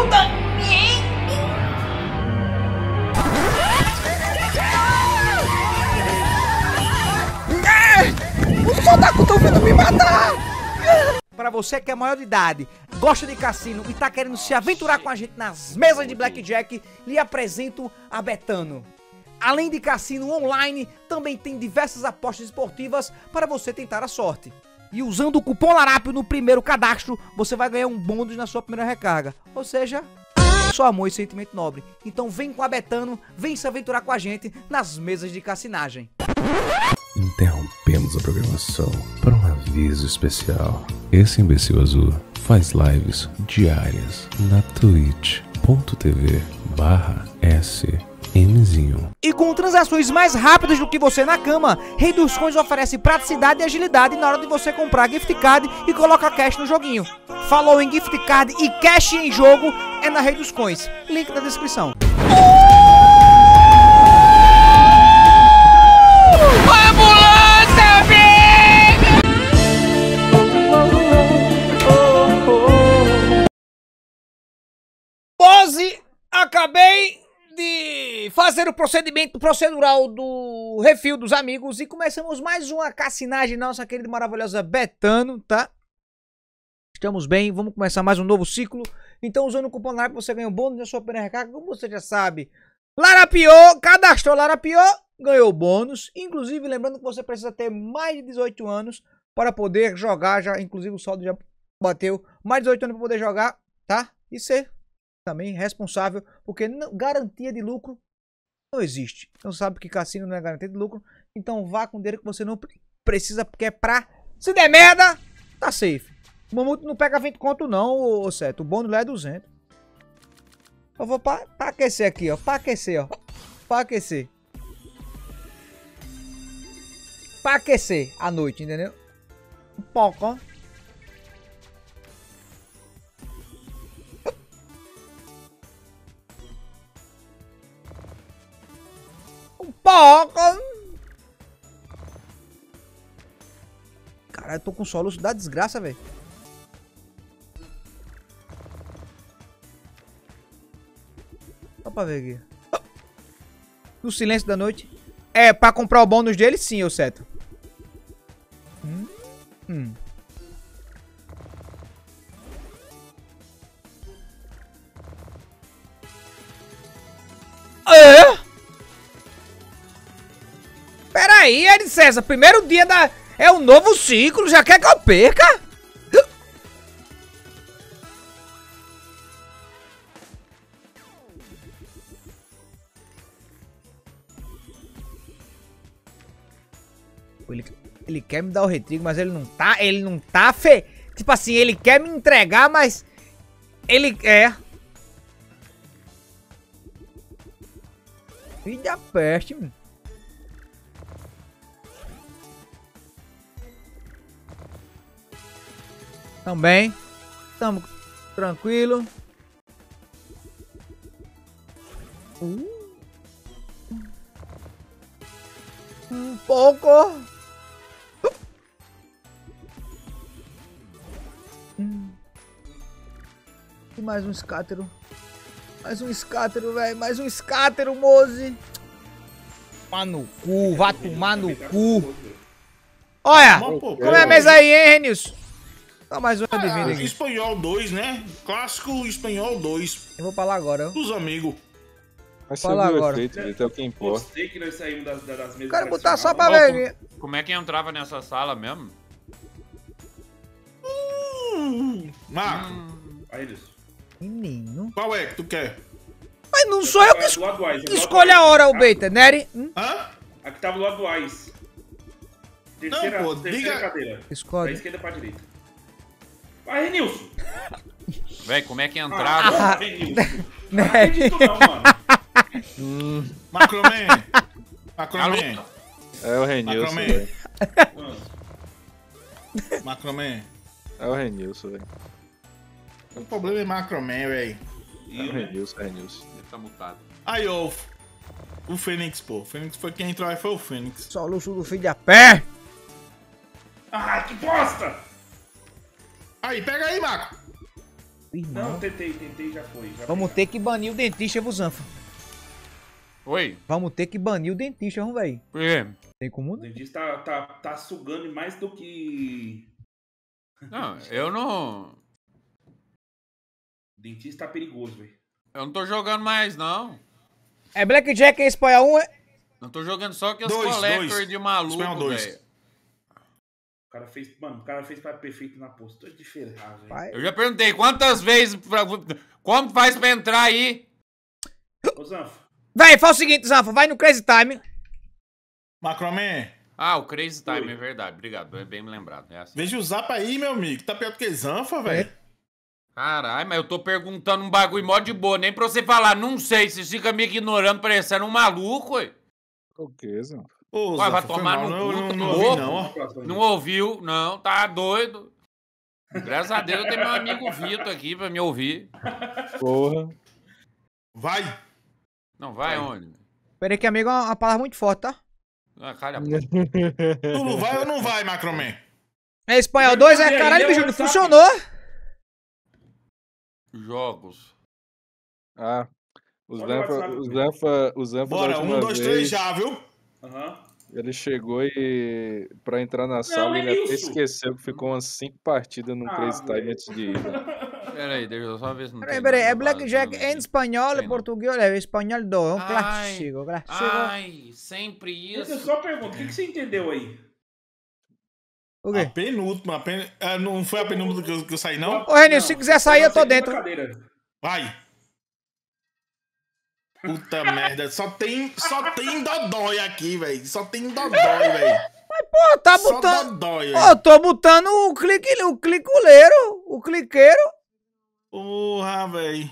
ajuda! vindo é! me matar! Para você que é maior de idade, gosta de cassino e tá querendo se aventurar com a gente nas mesas de Blackjack, lhe apresento a Betano. Além de cassino online, também tem diversas apostas esportivas para você tentar a sorte. E usando o cupom Larápio no primeiro cadastro, você vai ganhar um bônus na sua primeira recarga. Ou seja, só amor e sentimento nobre. Então vem com a Betano, vem se aventurar com a gente nas mesas de cassinagem. Interrompemos a programação para um aviso especial. Esse imbecil azul faz lives diárias na twitch.tv barra Mzinho. E com transações mais rápidas do que você na cama, Rei dos Coins oferece praticidade e agilidade na hora de você comprar gift card e colocar cash no joguinho. Falou em gift card e cash em jogo é na Rei dos Coins. Link na descrição. fazer o procedimento procedural do refil dos amigos e começamos mais uma cassinagem nossa querida e maravilhosa Betano, tá? Estamos bem, vamos começar mais um novo ciclo. Então, usando o cupom LARP, você ganha o bônus na sua primeira recarga, como você já sabe. Larapiô, cadastrou Larapiô, ganhou bônus. Inclusive, lembrando que você precisa ter mais de 18 anos para poder jogar, já, inclusive o saldo já bateu. Mais de 18 anos para poder jogar, tá? E ser também responsável, porque não, garantia de lucro não existe. Então sabe que cassino não é garantia de lucro, então vá com dinheiro que você não precisa, porque é pra... Se der merda, tá safe. O Mamuto não pega 20 conto não, ô O bônus lá é 200. Eu vou pra, pra aquecer aqui, ó. Pra aquecer, ó. Pra aquecer. Pra aquecer à noite, entendeu? Um pouco, ó. porra! Caralho, eu tô com soluço da desgraça, velho. Dá pra ver aqui. No silêncio da noite. É, pra comprar o bônus dele, sim, eu seto. Hum. Hum. aí, Eri César, primeiro dia da... É um novo ciclo, já quer que eu perca? Ele, ele quer me dar o retrigo, mas ele não tá... Ele não tá fe... Tipo assim, ele quer me entregar, mas... Ele... É... Filho da peste, mano. Também. Estamos tranquilo. Uh. Um pouco. E mais um escátero. Mais um escátero, velho. Mais um escátero, Moze. Tomar no cu, vá tomar no cu. Olha, como é a mesa aí, hein, Renilson? Não, mais um ah, adivinha. Aqui. Espanhol 2, né? Clássico Espanhol 2. Eu vou falar agora. Dos amigos. Mas falar agora. Efeito, é, então, que importa. Eu sei que nós saímos das, das mesas. Quero botar só pra ver. Como, como é que entrava nessa sala mesmo? Hum, Marco. Hum. Aí, eles. Menino. Qual é que tu quer? Mas não sou eu que, es que escolho a hora, o Beita, Nery. Hum? Hã? A que tava do lado do Ice. Terceira, não, pô, terceira diga... cadeira. Escolhe. Da esquerda pra direita. Vai, Renilson. Véi, como é que entrava? É ah, ah, Renilson. Né? Não acredito não, mano. Macromé. Hum. Macromé. É o Renilson, velho. Ah. Macromé. É o Renilson, velho. O problema é Macromé, velho. É o Renilson, é o Renilson. Ele tá mutado. Aí, ô... O Fênix, pô. O Fênix foi quem entrou e foi o Fênix. Só o luxo do filho da pé! Ah, que bosta! Aí, pega aí, Marco. Irmão. Não, tentei, tentei, já foi. Já vamos ter que banir o dentista, viu, Oi? Vamos ter que banir o dentista, vamos, velho. Por quê? Tem como O dentista tá, tá, tá sugando mais do que... Não, eu não... O dentista tá perigoso, velho. Eu não tô jogando mais, não. É Blackjack, é Espanha 1? Não tô jogando só que os collectors de maluco, velho. O cara fez, mano, o cara fez pai perfeito na postura de ferrar, velho. Eu já perguntei quantas vezes. Pra, como faz pra entrar aí? Ô, Zanfa. Véi, faz o seguinte, Zanfa, vai no Crazy Time. Macromé. Ah, o Crazy Time, Oi. é verdade. Obrigado, é bem lembrado. É assim. Veja o zap aí, meu amigo. Tá pior do que Zanfa, velho. Caralho, mas eu tô perguntando um bagulho mó de boa, nem pra você falar, não sei, vocês ficam me ignorando, parecendo um maluco, ué. O que, Zanfa? Ô, Ué, vai tomar no não, não, não, ouvi, não, ouviu, não, tá doido. Graças a Deus eu tenho meu amigo Vitor aqui pra me ouvir. Porra. Vai! Não vai, vai. onde? Peraí que amigo é uma palavra muito forte, tá? Ah, calha a boca. tu não vai ou não vai, Macromé? É espanhol 2, é, é caralho, bicho, não funcionou. Jogos. Ah, os Zanfa, os Zanfa, Bora, um, dois, vez... três já, viu? Uhum. Ele chegou e para entrar na sala, é ele até esqueceu que ficou umas 5 partidas no ah, Crazy Time antes de ir. Peraí, deixa eu só ver se não Peraí, peraí, é Blackjack em espanhol é e português, é espanhol do, é um clássico, clássico. Ai, sempre isso. eu só pergunto, o que, que você entendeu aí? O quê? A penúltima, a pen... ah, não foi a penúltima que eu, que eu saí, não? Ô, Renil, se quiser sair, eu, eu tô dentro. Vai. Puta merda, só tem, só tem dodói aqui, velho. Só tem dodói, velho. Mas, pô, tá botando. Só dodói, velho. Pô, tô botando o clique, o cliculeiro, o cliqueiro. Porra, velho.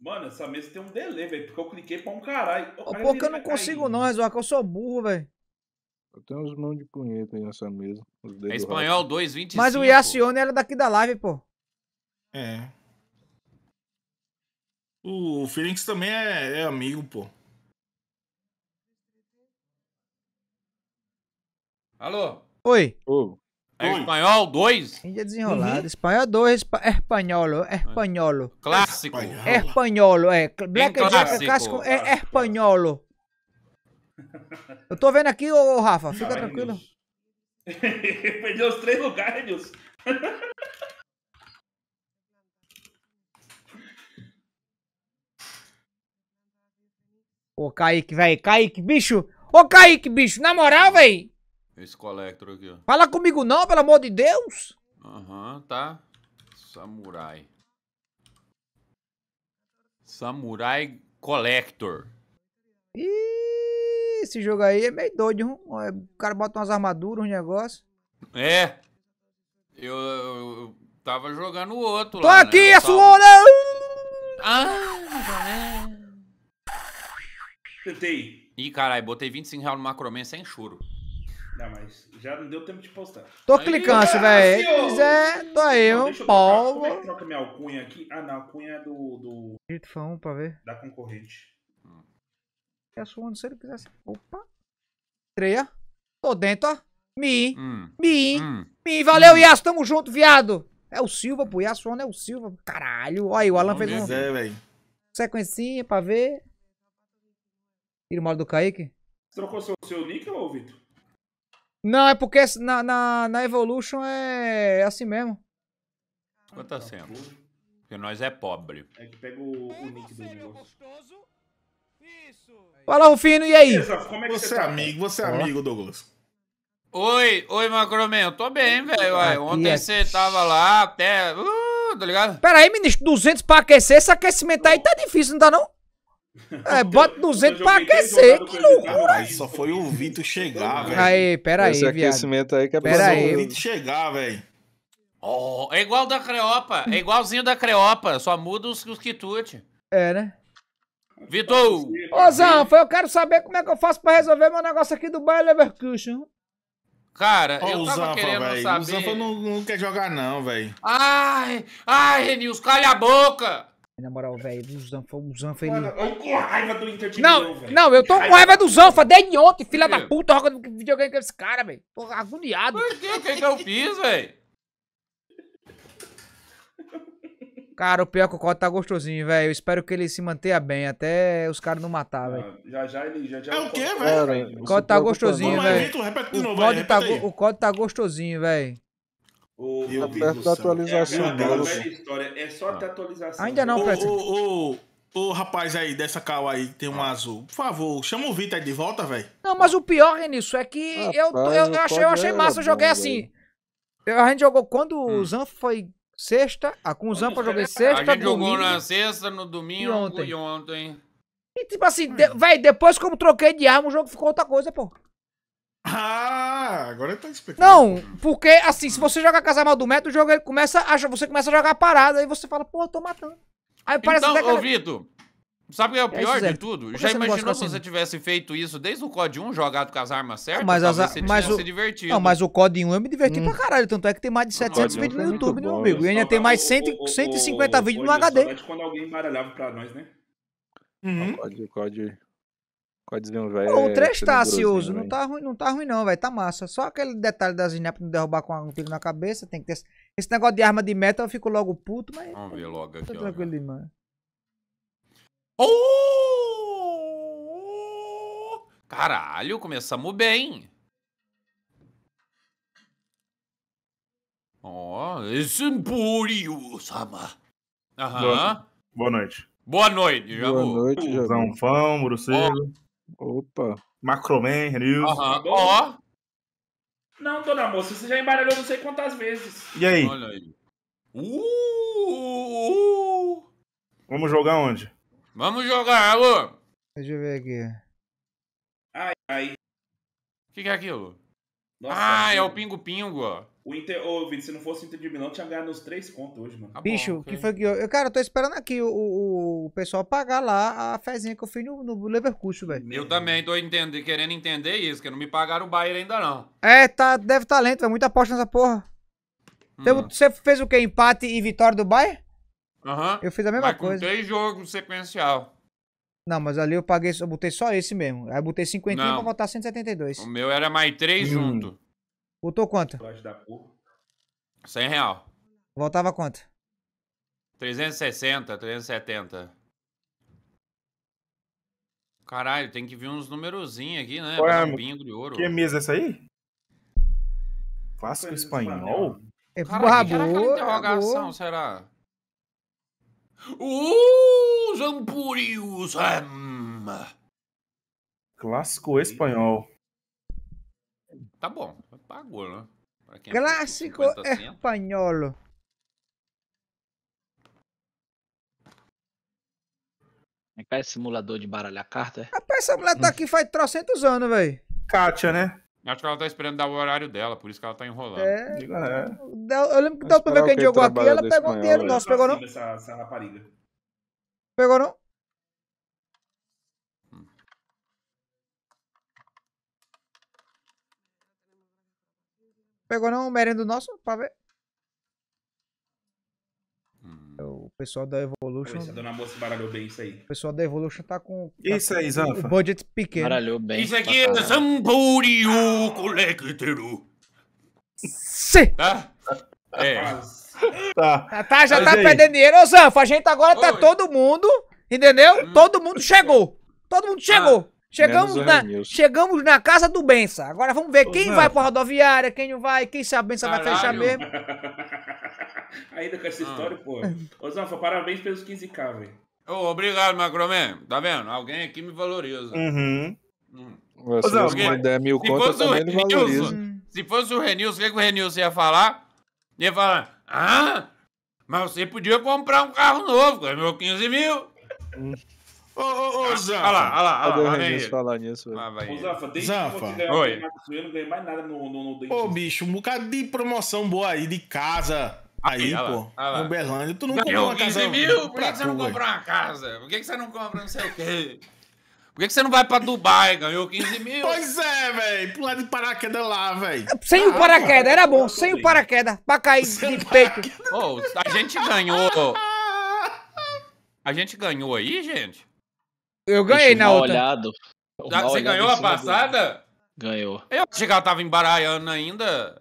Mano, essa mesa tem um delay, velho, porque eu cliquei pra um caralho. Ô, cara, porque eu não consigo cair. não, que eu sou burro, velho. Eu tenho uns mãos de punheta aí nessa mesa. É espanhol 225. Mas o Iacione era daqui da live, pô. É. O Phoenix também é, é amigo, pô. Alô? Oi. Oh. É Oi. espanhol 2? Já é desenrolado? Uhum. Espanhol 2, é espa é espanholo, é espanholo. Clássico. Espanholo, é. Black Jack é clássico, é espanholo. Eu tô vendo aqui, ô, ô Rafa, fica tá tranquilo. Perdeu os três lugares, Nilson. Ô, Kaique, velho. Kaique, bicho. Ô, Kaique, bicho. Na moral, velho. Esse collector aqui, ó. Fala comigo não, pelo amor de Deus. Aham, uhum, tá. Samurai. Samurai Collector. Ih, esse jogo aí é meio doido, hein? É, o cara bota umas armaduras, um negócio. É. Eu, eu, eu tava jogando o outro Tô lá. Tô né? aqui, né? a tava... sua hora! Ah, Tentei. Ih, caralho, botei 25 reais no Macroman sem choro. Não, mas já não deu tempo de postar. Tô aí, clicando, velho. Se quiser, é, tô aí, um pau. Como é que troca minha alcunha aqui? Ah, não, a alcunha é do. do... Grito 1 pra ver. Da concorrente. É a sua, não sei se ele quisesse. Opa. Treia. Tô dentro, ó. Mi. Hum. Mi. Hum. Mi. Valeu, hum. Iaço. Tamo junto, viado. É o Silva, pô. Iaço é o Silva. Caralho. Olha aí, o Alan fez um. É, Sequencinha pra ver. Irmão do Kaique? Você trocou seu, seu nick ou Vitor? Não, é porque na, na, na Evolution é, é assim mesmo. Quanto ah, tá sendo? Porque nós é pobre. É que pega o, o nick do negócio. Fala, Rufino, e aí? Como é que você tá? é amigo, você é amigo, Douglas. Oi, oi, Macromê, eu tô bem, velho. É ontem você é... tava lá, até. Uh, tá ligado? Pera aí, ministro, 200 pra aquecer, esse aquecimento aí tá difícil, não tá não? É, bota 200 pra aquecer, que loucura! Aí só foi o Vitor chegar, velho. Aí, pera aí, Esse aquecimento viado. aí que é pera aí. o Vitor chegar, velho. Oh, é igual da Creopa, é igualzinho da Creopa, só muda os, os É, né? Vitor! Ô, Zanfa, eu quero saber como é que eu faço pra resolver meu negócio aqui do Bayer Leverkusen. Cara, oh, eu tava querendo véio. saber... O Zanfa não, não quer jogar não, velho. Ai, ai, Renils, calha a boca! Na moral, velho, do Zanfa, o Zanfa ele. Mano, eu com raiva do Inter de Não, não, eu tô com raiva do Zanfa desde ontem, filha da puta, jogando videogame com esse cara, velho. Tô agoniado. Por quê? O que, que eu fiz, velho? Cara, o pior é que o Cota tá gostosinho, velho. Eu espero que ele se mantenha bem até os caras não matar, velho. Já já ele já já. É o quê, tá velho? O Cota tá gostosinho, velho. O Cota tá gostosinho, velho. O, eu atualização. É, a história, é só ah. atualização. Ainda não, Preto. Ô, ô, ô, rapaz aí, dessa cal aí, tem um ah. azul. Por favor, chama o Vitor aí de volta, velho. Não, mas o pior, nisso é que rapaz, eu, eu, eu, achei, eu achei é massa, eu joguei assim. Eu, a gente jogou quando hum. o Zan foi sexta, a, ah, com o Zampa eu joguei sexta, A gente domingo, jogou na sexta, no domingo e ontem. E ontem. E tipo assim, hum. de, véi, depois como troquei de arma, o jogo ficou outra coisa, pô. Ah, agora tá explicando. Não, porque assim, se você joga Casamar do Meta, o jogo ele começa a, você começa a jogar parada, e você fala, pô, eu tô matando. Aí parece então, que... ô Vitor, sabe o que é o é pior é de tudo? Já imaginou se assim? você tivesse feito isso desde o COD 1, jogado com as armas certas? Mas, as, você mas o, se divertido. Não, mas o COD 1 eu me diverti hum. pra caralho, tanto é que tem mais de 700 vídeos no YouTube, meu amigo. E ainda tem mais 100, 150 vídeos no HD. quando alguém embaralhava pra nós, né? Uhum. O COD, o COD... Pra dizer um velho. O 3 tá ansioso, não tá ruim, não tá ruim não, velho, tá massa. Só aquele detalhe das Zinap não derrubar com um tiro na cabeça, tem que ter esse, negócio de arma de metal, eu fico logo puto, mas Vamos ver logo aqui, ó. Tranquilo né? demais. Oh! Caralho, começamos bem. Ó, oh, esse Impúrio, Sama. Aham. Boa noite. Boa noite, Jabu. Boa noite, Jabu. Zanfão, Bruxelas. Oh. Opa. Macroman, News. Aham. Tá Ó. Não, dona moça, você já embaralhou não sei quantas vezes. E aí? Olha aí. Uh, uh. Vamos jogar onde? Vamos jogar, alô? Deixa eu ver aqui. Ai, ai. O que, que é aquilo? Nossa, ah, é o Pingo Pingo. O Inter, ô, Vitor, se não fosse o Inter de Milão, tinha ganhado nos três contos hoje, mano. Tá Bicho, bom, okay. que foi que eu. Cara, eu tô esperando aqui o, o, o pessoal pagar lá a fezinha que eu fiz no, no Leverkusen, velho. Eu também tô querendo entender isso, que não me pagaram o Bayern ainda não. É, tá, deve tá lento, é muita aposta nessa porra. Hum. Você fez o quê? Empate e vitória do Bayern? Aham. Uhum. Eu fiz a mesma Mas coisa. Com três jogos sequencial. Não, mas ali eu paguei, eu botei só esse mesmo. Aí eu botei 50 pra votar 172. O meu era mais 3 hum. junto. Botou quanto? 100 real. Voltava quanto? 360, 370. Caralho, tem que vir uns numerozinhos aqui, né? Qual é, bingo de ouro. Que mesa é essa aí? Clássico espanhol? É que Interrogação, será? Os ampurios. Hum. Clássico espanhol. Tá bom, pagou, né? Clássico espanhol. É que é simulador de baralhar carta? É? Rapaz, essa mulher tá aqui faz trocentos anos, velho. Kátia, né? Acho que ela tá esperando dar o horário dela, por isso que ela tá enrolando. É. é. Eu lembro que da última vez que a gente jogou aqui, ela pegou um dinheiro nosso, pegou não? Essa, essa rapariga. Pegou não? Pegou não o merendo nosso, pra ver? pessoal da Evolution. Oi, a é dona moça baralhou bem isso aí. O pessoal da Evolution tá com. Tá isso aí, Zafa. O budget pequeno. Baralhou bem. Isso aqui é Sampori Collector. Sim! Tá? É. Tá. tá. tá já Mas tá aí. perdendo dinheiro. Ô, Zanfa, a gente agora tá Oi. tá todo mundo, entendeu? Hum. Todo mundo chegou. Todo mundo chegou. Ah. Chegamos na, chegamos na casa do Bença. Agora vamos ver quem mano. vai pra rodoviária, quem não vai, quem se a Bença vai fechar mesmo. Ainda com essa ah. história, pô. Ô, Zafa, parabéns pelos 15k, velho. obrigado, Macromé. Tá vendo? Alguém aqui me valoriza. Uhum. Hum. Você Ô, der mil contas também não valorizo. Se fosse o Renilson, o que, que o Renilson ia falar? Ia falar, ah, mas você podia comprar um carro novo, ganhou é 15 mil. Hum. Ô, ô, ô, ah, Zafa. Olha lá, olha lá. o falar nisso? Lá vai Zafa, desde que você ganhou Oi. eu não ganhei mais nada no, Ô, bicho, um bocado de promoção boa aí, de casa. Aí, aí pô, lá, no Berlândia. Tu não comprou uma casa. mil, por que, que você não comprou uma casa? Por que, que você não compra não sei o quê? Por que, que você não vai pra Dubai? Ganhou 15 mil. Pois é, velho. Pular de paraquedas lá, velho. Sem ah, o paraquedas, era bom. Sem o paraquedas. Pra cair Sem de peito. Ô, oh, a gente ganhou. A gente ganhou aí, gente? Eu ganhei na outra. Olhado. Já, você ganhou a passada? Ganhou. Eu achei que ela tava embaralhando ainda.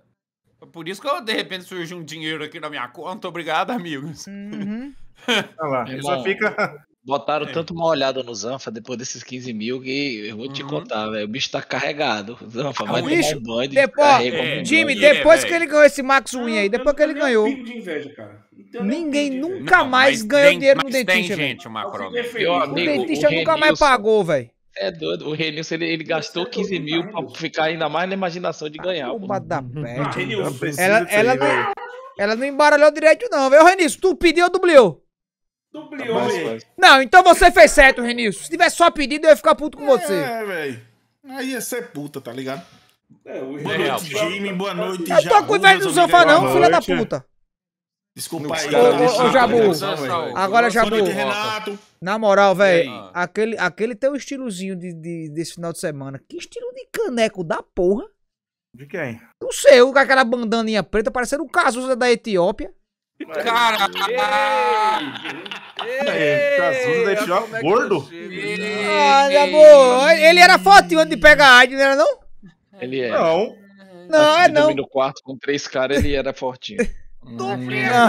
Por isso que eu, de repente surgiu um dinheiro aqui na minha conta. Obrigado, amigos. Uhum. Olha lá, Irmão, só fica. Botaram é. tanto uma olhada no Zanfa depois desses 15 mil que eu vou te uhum. contar, velho. O bicho tá carregado. Zanfa, é vai bicho, tomar um banho. Depois, é, Jimmy, é, depois é, que é. ele ganhou esse Max Win aí, depois eu, que ele ganhou. Eu de inveja, cara. Então Ninguém nunca não, mais ganhou tem, dinheiro no dentista. Tem gente, Macron. O dentista nunca mais pagou, velho. É doido. O Renilson, ele, ele gastou 15 é mil pra ficar ainda mais na imaginação de ganhar. Uma da merda. Ah, ela, ela, não, ela não embaralhou direito, não, velho. Renilson, tu pediu ou dublou? Dublou, velho. Não, então você fez certo, Renilson. Se tivesse só pedido, eu ia ficar puto com é, você. É, velho. Aí ia ser puta, tá ligado? É, boa noite, Jimmy. Boa noite, Eu tô com inveja do sofá, não, filha da é. puta. Desculpa aí. Ô, Jabu, né? agora, Jabu, na moral, velho, aquele, aquele teu estilozinho de, de, desse final de semana, que estilo de caneco da porra. De quem? não sei com aquela bandaninha preta, parecendo o Cazuza da Etiópia. Caralho! Cazuza da Etiópia, é gordo? Olha, amor, ele era fotinho antes de pegar a AIDS, não era não? Ele é. Não. Não, é não. no quarto com três caras, ele era fortinho. Tu era?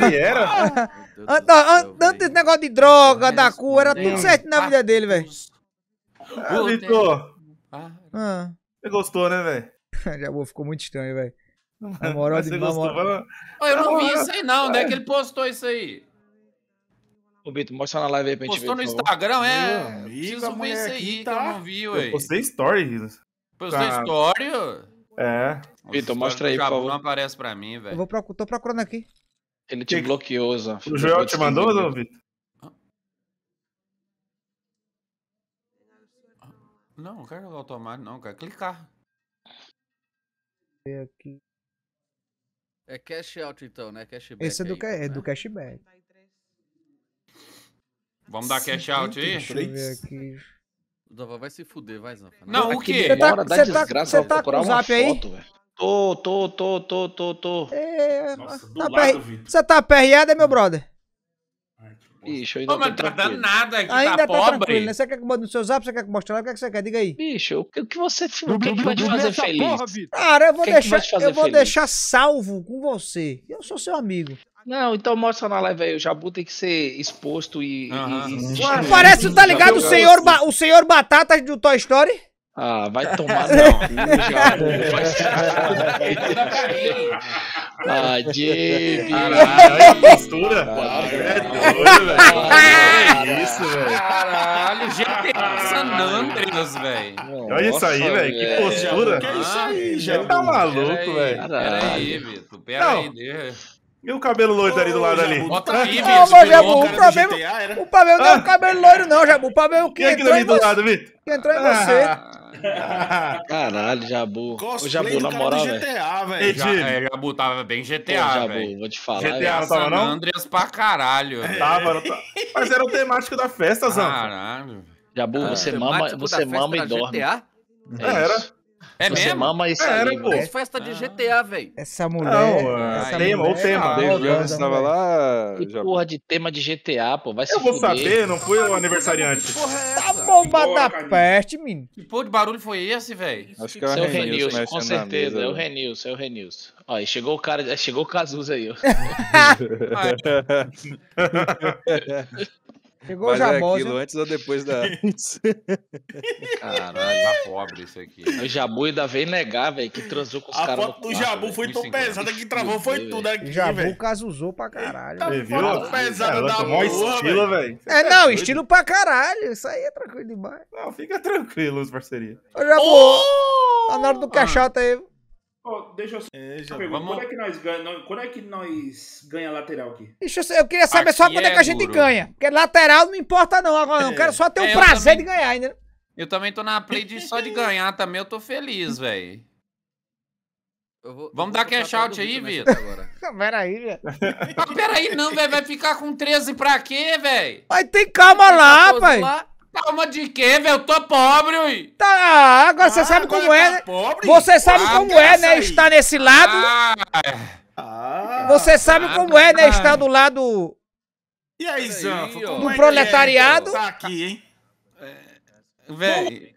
Ah, ah, ah, antes desse negócio de droga, da cu, era tudo certo na vida dele, velho. Vitor. Ah. Você gostou, né, velho? Já vou, ficou muito estranho, velho. Na moral de Eu não vi isso aí, não. Onde é, é que ele postou isso aí? Ô, Bito, mostra na live aí pra gente postou ver. Postou no Instagram, é. Preciso ver isso aí, que tá eu não vi, velho. Postei tá. story, Postou story, é. Vitor, mostra aí, por não aparece pra mim, velho. Eu vou tô procurando aqui. Ele te que... bloqueou, Zan. O Joel te mandou, não, Vitor? Ah. Não, não quero jogar automático, não. Quero clicar. É aqui. É cash out, então, né? back. Esse é do, aí, ca... né? do cashback. Vamos dar cash out aí? Deixa eu ver aqui. Vai se fuder, vai, Zanfa. Não, o quê? É você tá, da tá desgraça, tá, procurar com o zap aí? Foto, tô, tô, tô, tô, tô, tô. É... Nossa, do tá lado, Você tá aperreado, meu brother? Bicho, ainda Ô, mas tá dando nada aqui, tá ainda tá, tá pobre. tranquilo, né? Você quer que mande no seu zap, você quer que mostre lá, o que, é que você quer? Diga aí. Bicho, o que, você filma, o que, que vai te fazer feliz? Porra, Cara, eu vou, é deixar, eu vou deixar salvo com você. Eu sou seu amigo. Não, então mostra na live aí. O Jabu tem que ser exposto e. Ah, e, e... parece, tá ligado? O senhor, o senhor Batata do Toy Story? Ah, vai tomar não. Jabu, Ah, Jimmy. Caralho, postura. É doido, velho. É isso, velho. Caralho, GTA San Andreas, velho. Olha isso aí, velho. Que postura. Que é isso aí, ah, Jabu? Tá maluco, velho. Peraí, Vitor. Peraí, deixa. E o cabelo loiro ali do lado ali? Bota aí, Vitor. Não, Jabu, o problema, GTA, o problema não é o ah. cabelo loiro, não, Jabu. O problema é o que, que entrou ali do lado, Vitor? Que entrou em você. Ah. Caralho, Jabu. Cosplay o Jabu, na moral, GTA, velho. é, Jabu tava bem GTA, velho. vou te falar. GTA não tava, não? Andreas pra caralho. É. Tava, mas era o temático da festa, Zan. Caralho. Jabu, ah, você é. mama, você mama e dorme. É, era. É é você mesmo? mama e É, pô. Né? festa de ah. GTA, velho. Essa mulher... Não, é essa tema, mulher, é o é tema. Ah, David Jones estava né, lá... Que já... porra de tema de GTA, pô. Vai eu se Eu vou fuder. saber, não fui o aniversariante. Que porra é tá essa? Tá bomba da peste, menino. Que porra de barulho foi esse, velho? Acho que é o Renilson, né, com certeza. É o Renilson, é o Renilson. Ó, e chegou o cara... Chegou o Cazuza aí, ó. Chegou Mas o Jamose. É aquilo, antes ou depois da. Caralho, tá pobre isso aqui. O Jabu ainda veio negar, velho, que transou com os caras. A cara foto do quarto, Jabu véio, foi tão pesada que travou, foi tudo aqui. Jabu véio. casuzou pra caralho. Tá foto pesada Ela da estilo, velho. É, tá não, estilo pra caralho. Isso aí é tranquilo demais. Não, fica tranquilo, os parceria. Ô, Jabu, oh! tá na hora do ah. aí deixa eu só é, é quando, é que nós ganha, lateral aqui? Deixa eu, eu queria saber aqui só quando é, é, que a gente duro. ganha. Porque lateral não importa não, agora não. Eu é. quero só ter o é, prazer também... de ganhar ainda. Eu também tô na play de só de ganhar também, eu tô feliz, velho. Vamos vou dar cash out aí, Vitor? peraí, velho. Ah, peraí não, velho. Vai ficar com 13 pra quê, velho? Mas tem calma lá, pai. Lá. Calma de quê, velho? Eu tô pobre, ui. Tá, agora ah, você sabe agora como é. Tá né? pobre? Você sabe ah, como é, né? Aí. Estar nesse lado. Ah, você sabe como é, né? Estar do lado. E aí, Zanfo? Do é é, proletariado. É, tá aqui, hein? É, velho.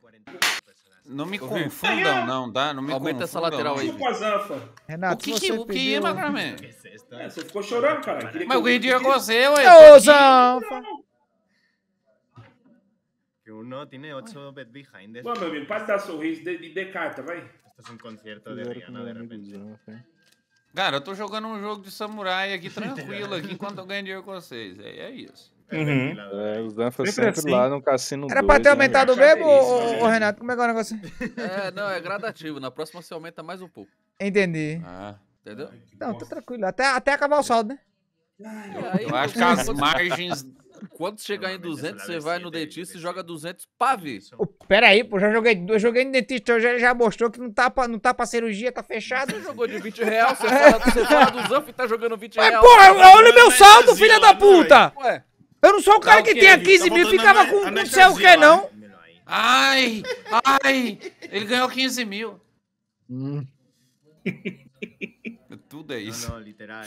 Não me confundam, não, dá? Tá? Não me Aumenta confundam. essa lateral aí. Desculpa, Zanfa. Renato, o que, você que, o que é, Macramé? É, você ficou chorando, cara. Mas o que dia é você, ué. Ô, Zanfa no tiene 8 bet behind. Bueno, mi pasta de, de carta, vai. Estás um concerto de Rihanna de repente. Cara, eu tô jogando um jogo de samurai aqui tranquilo, aqui enquanto eu ganho dinheiro com vocês. É, é isso. É uhum. É, o Dan foi sempre, sempre assim. lá no cassino. Era 2, pra ter né? aumentado né? mesmo, ô, Renato? Como é que é o negócio? É, não, é gradativo. Na próxima você aumenta mais um pouco. Entendi. Ah, entendeu? Ai, não, tá tranquilo. Até, até acabar o saldo, né? Ai, eu, eu acho que as margens quando chegar em 200, você vai no dentista e joga 200 pave. Oh, pera aí, pô, já joguei, eu joguei no dentista, ele já mostrou que não tá pra, não tá pra cirurgia, tá fechado. Você jogou de 20 reais, você fala, do Zanf e tá jogando 20 reais. Mas, porra, olha o meu saldo, filha da puta! Ué. Eu não sou o tá cara que tem 15 tá mil, ficava com não sei o que, né? não. Ai, ai, ele ganhou 15 mil. Hum. Tudo é isso. Não, não, literal, né?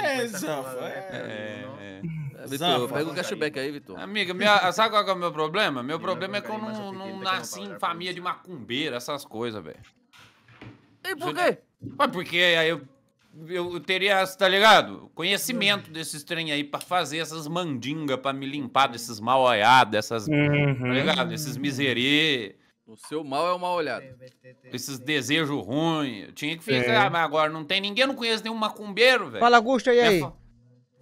É, né? é. É, é, Zafa. É, é, Vitor, pega o cashback aí, Vitor. Amiga, minha, sabe qual é o meu problema? Meu problema é que eu não, nasci em família de macumbeira, essas coisas, velho. E por quê? porque aí eu, eu teria, tá ligado? Conhecimento hum. desses trem aí pra fazer essas mandingas, pra me limpar desses mal aiados dessas, uhum. tá ligado? Desses miserê. O seu mal é o mal olhado. Esses desejos ruins. Tinha que ficar, é. Ah, mas agora não tem ninguém, não conhece nenhum macumbeiro, velho. Fala, Augusto, e aí?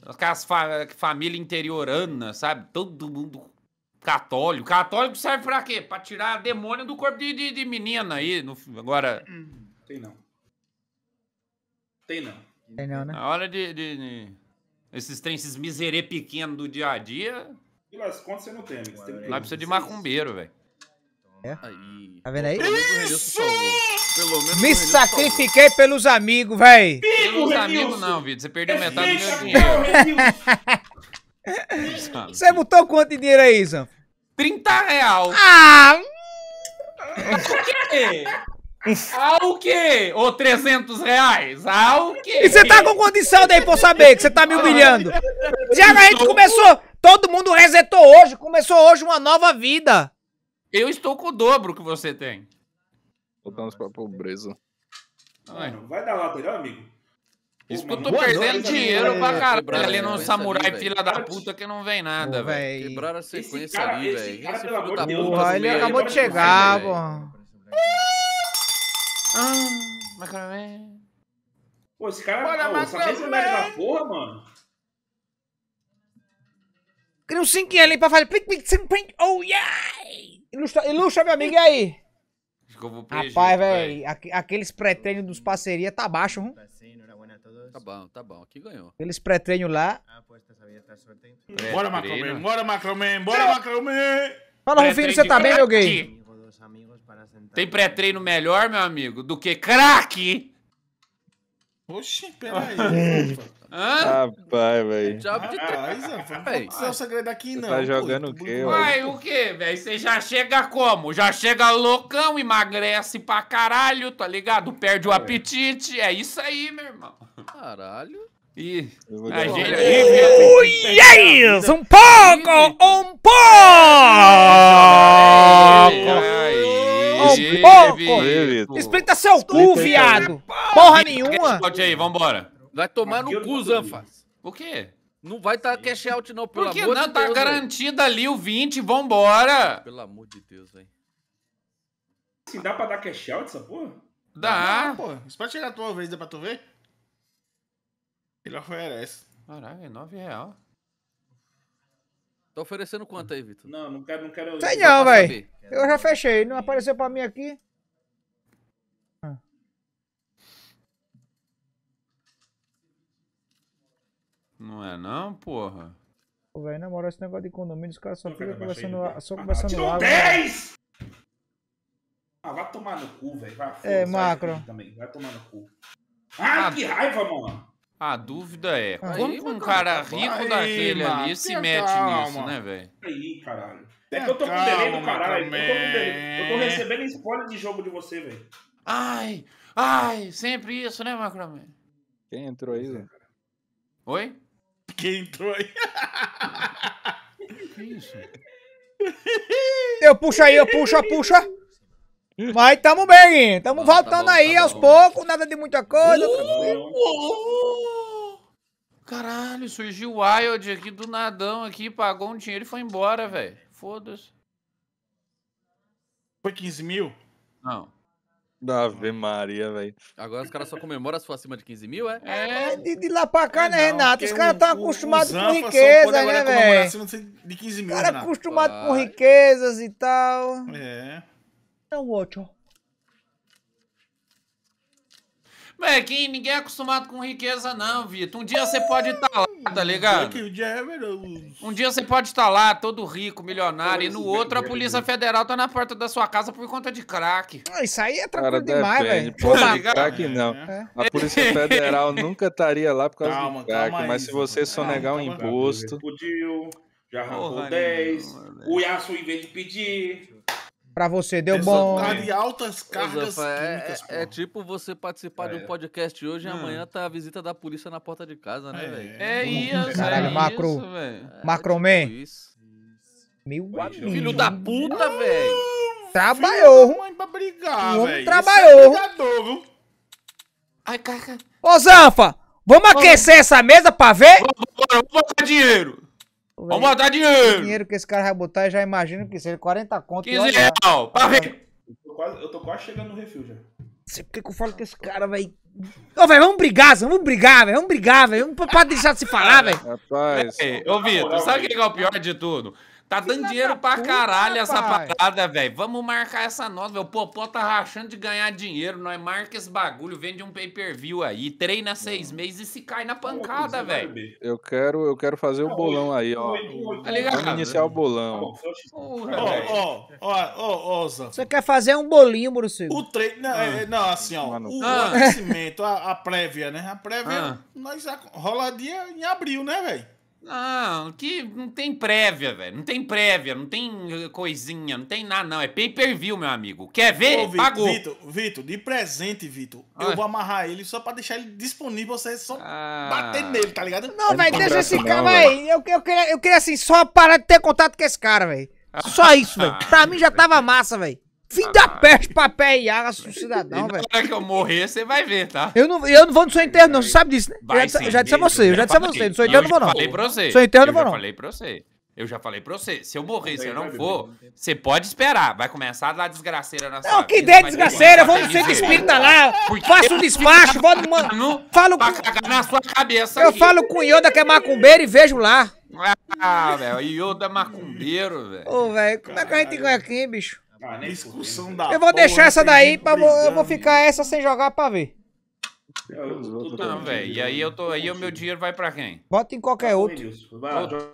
Aquelas fa família interiorana, sabe? Todo mundo católico. Católico serve pra quê? Pra tirar demônio do corpo de, de, de menina aí. No, agora. Tem não. Tem não. Tem não, né? A hora de. de, de... Esses trens, esses miserê pequenos do dia a dia. Pelas contas você não tem, Lá precisa de macumbeiro, velho. É. Aí. Tá vendo aí? Isso! Me sacrifiquei pelos amigos, véi. Pelos amigos não, Vitor. Você perdeu metade do meu dinheiro. Você botou quanto de dinheiro aí, Zan? 30 real. Ah! O quê? Ah, o quê? Ou 300 reais? Ah, o quê? E você tá com condição daí pra eu saber que você tá me humilhando. Já a gente então, começou, todo mundo resetou hoje, começou hoje uma nova vida. Eu estou com o dobro que você tem. Voltamos pra pobreza. Mano, vai dar lateral, amigo? Isso que eu tô perdendo dinheiro é pra caralho ali num samurai fila da puta que não vem nada, velho. Quebraram a sequência ali, velho. Esse, cara, esse da Deus, puta. ele acabou de chegar, pô. Ah, macramé. Pô, esse cara... Olha, pô, macramé. Essa mesa é é da porra, mano. Criou um 5 ali pra fazer... Oh, yeah! Ilustra... Ilustra, meu amigo, e aí? Acho que eu vou pedir, Rapaz, velho, aqueles pré-treinos dos parcerias tá baixo, Tá bom, tá bom. Aqui ganhou. Aqueles pré-treinos lá. Tá bora, Macromê, bora, Macromê, bora, Macromê! Fala, Rufino, você tá bem, meu gay? Tem pré-treino melhor, meu amigo, do que craque? Oxi, peraí. Hã? Rapaz, velho. É job de Rapaz, velho. Não o segredo aqui, não. Tá jogando é o quê, velho? Uai, o quê, velho? Você já chega como? Já chega loucão, emagrece pra caralho, tá ligado? Perde o é. apetite. É isso aí, meu irmão. Caralho. Ih, a gente... Ui, isso! Um pouco! Um pouco! Um pouco! Explica seu cu, viado! Porra nenhuma! Pode aí, vambora. Vai tomar no cu, Zanfas. Por quê? Não vai estar tá cash out, não, pelo Porque amor não, de tá Deus. Tá garantido véio. ali o 20, vambora. Pelo amor de Deus, velho. Se dá pra dar cash out essa porra? Dá. dá pode chegar a tua vez, dá pra tu ver? Ele oferece. Caralho, é 9 real. Tá oferecendo quanto aí, Vitor? Não, não quero, não quero. Sei não, velho. Eu já fechei, não apareceu pra mim aqui. Não é não, porra? Pô, velho, na moral, esse negócio de condomínio, os caras só ficam conversando, aí, só conversando ah, 10! Né? Ah, vai tomar no cu, velho. É, macro. Também. Vai tomar no cu. Ah, ah que raiva, mano! A dúvida é, aí, como um cara rico aí, daquele mano, ali se mete calma. nisso, né, velho? Aí, caralho. É que eu tô com delay do caralho. Eu tô, eu tô recebendo spoiler de jogo de você, velho. Ai, ai, sempre isso, né, Macromé? Quem entrou aí, é. Zé? Oi? Quem entrou aí? Que isso? Eu puxo aí, eu puxo, eu puxo. Mas tamo bem, tamo ah, voltando tá bom, aí tá aos poucos, nada de muita coisa. Uh, uh, caralho, surgiu o Wild aqui do nadão aqui, pagou um dinheiro e foi embora, velho. Foda-se. Foi 15 mil? Não. Ave hum. Maria, velho. Agora os caras só comemoram se for acima de 15 mil, é? é? É, de, de lá pra cá, é, né, Renato? Os caras estão acostumados com riqueza, né, velho? acima de 15 mil, cara é acostumado com riquezas e tal. É. Então, ótimo. Véi, ninguém é acostumado com riqueza, não, Vitor. Um dia você pode estar tá Tá ligado? É um dia você pode estar lá, todo rico, milionário, e no outro a Polícia Federal tá na porta da sua casa por conta de crack. Ah, isso aí é tranquilo demais, velho. Pode tá crack, não. É. A Polícia Federal nunca estaria lá por causa calma, do crack, mas se você negar um imposto. Pediu, já arrancou 10. o Yasuo, em vez de pedir. Pra você, deu Resultado bom. de altas é, cargas Exato, é, é, é, é, tipo você participar é. de um é. podcast hoje e hum. amanhã tá a visita da polícia na porta de casa, né, velho? É hum, isso, Caralho, macro, isso, velho. Macroman. Tipo isso. Meu amigo. Filho da puta, velho. Trabalhou. Filho pra brigar, velho. Trabalhou. Isso é Ai, cara. Ô, Zanfa, vamos aquecer essa mesa pra ver? Vamos, vamos, vamos dinheiro. Vamos botar dinheiro! O dinheiro que esse cara vai botar, eu já imagino que seja 40 conto. 15 real, já. pra ver! Eu tô, quase, chegando no refil já. Você, por que eu falo que esse cara, velho. Ô, velho, vamos brigar, vamos brigar, velho. Vamos brigar, velho. Não pode deixar de se falar, velho. Rapaz. Ô, Vitor, sabe o que é o pior de tudo? Tá dando dinheiro pra puta, caralho essa parada, velho. Vamos marcar essa nota, velho. O Popó tá rachando de ganhar dinheiro. Nós marca esse bagulho, vende um pay-per-view aí, treina seis hum. meses e se cai na pancada, velho. Eu quero, eu quero fazer o bolão aí, ó. Tá ligado? Vamos iniciar o bolão. Tá então ó, ó, ó, ó, Você quer fazer um bolinho, Muruci? O treino. Não, ah. É, não, assim, ó. Mano. O ah. aquecimento, a, a, prévia, né? A prévia, ah. nós rola dia em abril, né, velho? Não, que não tem prévia, velho. Não tem prévia, não tem eh, coisinha, não tem nada, não. É pay per view, meu amigo. Quer ver? Ô, Vitor, Pagou. Vitor, Vitor, de presente, Vitor. Ah. Eu vou amarrar ele só pra deixar ele disponível, você só ah. bater nele, tá ligado? Não, velho, deixa esse cara, velho. Eu, eu, queria, eu queria, assim, só parar de ter contato com esse cara, velho. Só isso, velho. Ah. Pra mim já tava massa, velho. Fim da peste, papel e água, cidadão, velho. Na hora que eu morrer, você vai ver, tá? Eu não, eu não vou no seu enterro, não. Você sabe disso, né? Vai, já, sim, já disse a você, eu já disse a você. No seu enterro eu não vou, não. Falei pra você. Seu enterro eu não vou, não. Falei pra você. Eu já falei pra você, se eu morrer, se eu não é for, você pode esperar. Vai começar lá desgraceira na sua Não, que ideia desgraceira, vamos no centro espírita lá, faço um despacho, vou no... Mano, falo com... na sua cabeça Eu falo com o Yoda que é macumbeiro e vejo lá. Ah, velho, Yoda é macumbeiro, velho. Ô, velho, como é que a gente ganha aqui, bicho? Ah, discussão da né? Eu vou deixar essa daí, pra, eu vou ficar essa sem jogar pra ver. Eu, eu, não, velho. E aí eu tô. Aí o meu dinheiro vai pra quem? Bota em qualquer tá outro. Vai,